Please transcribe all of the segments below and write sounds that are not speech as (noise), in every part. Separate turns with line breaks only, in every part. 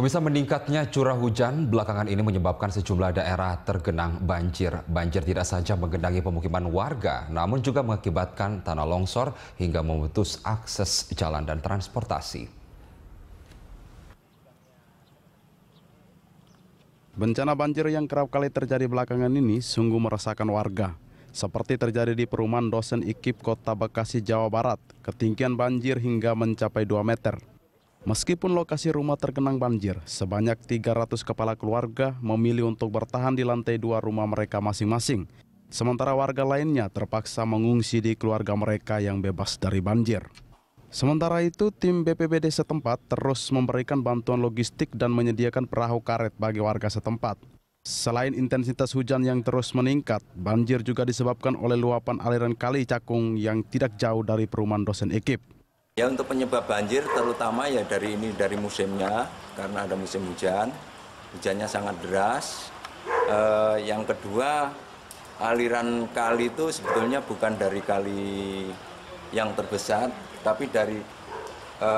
Pemirsa meningkatnya curah hujan belakangan ini menyebabkan sejumlah daerah tergenang banjir. Banjir tidak saja menggenangi pemukiman warga, namun juga mengakibatkan tanah longsor hingga memutus akses jalan dan transportasi.
Bencana banjir yang kerap kali terjadi belakangan ini sungguh meresahkan warga. Seperti terjadi di perumahan dosen Ikip Kota Bekasi, Jawa Barat, ketinggian banjir hingga mencapai 2 meter. Meskipun lokasi rumah tergenang banjir, sebanyak 300 kepala keluarga memilih untuk bertahan di lantai dua rumah mereka masing-masing. Sementara warga lainnya terpaksa mengungsi di keluarga mereka yang bebas dari banjir. Sementara itu, tim BPBD setempat terus memberikan bantuan logistik dan menyediakan perahu karet bagi warga setempat. Selain intensitas hujan yang terus meningkat, banjir juga disebabkan oleh luapan aliran kali Cakung yang tidak jauh dari perumahan dosen ekip.
Ya untuk penyebab banjir terutama ya dari ini dari musimnya karena ada musim hujan, hujannya sangat deras. E, yang kedua aliran kali itu sebetulnya bukan dari kali yang terbesar, tapi dari e,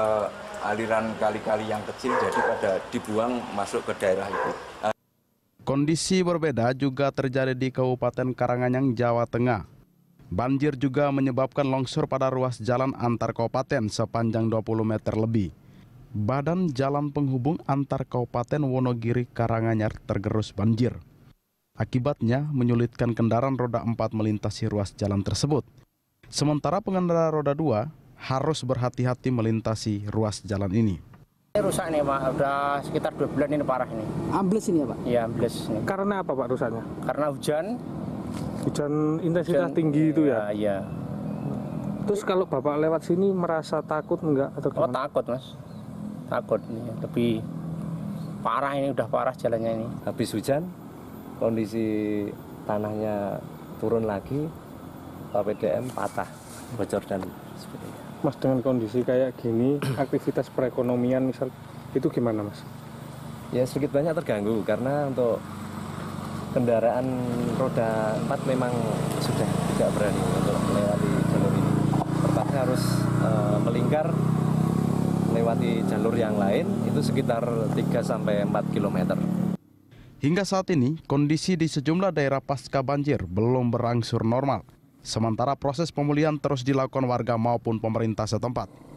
aliran kali-kali yang kecil jadi pada dibuang masuk ke daerah itu.
Kondisi berbeda juga terjadi di Kabupaten Karanganyang, Jawa Tengah. Banjir juga menyebabkan longsor pada ruas jalan antar kabupaten sepanjang 20 meter lebih. Badan Jalan Penghubung Antar Kabupaten Wonogiri Karanganyar tergerus banjir. Akibatnya menyulitkan kendaraan roda 4 melintasi ruas jalan tersebut. Sementara pengendara roda 2 harus berhati-hati melintasi ruas jalan ini.
Ini rusak nih Pak, udah sekitar dua bulan ini parah ini. Ambles ini ya Pak? Iya ambles. Karena apa Pak rusaknya? Karena hujan, Hujan intensitas Hujan, tinggi itu ya? Iya, iya. Terus kalau Bapak lewat sini merasa takut enggak atau oh, gimana? Oh, takut, Mas. Takut nih, lebih parah ini udah parah jalannya ini. Habis hujan kondisi tanahnya turun lagi PDM patah, bocor dan sebagainya. Mas dengan kondisi kayak gini, (clears throat) aktivitas perekonomian misal itu gimana, Mas? Ya sedikit banyak terganggu karena untuk kendaraan roda 4 memang sudah tidak berani untuk melewati jalur ini terpaksa harus e, melingkar melewati jalur yang lain itu sekitar 3 sampai 4 km.
Hingga saat ini, kondisi di sejumlah daerah pasca banjir belum berangsur normal. Sementara proses pemulihan terus dilakukan warga maupun pemerintah setempat.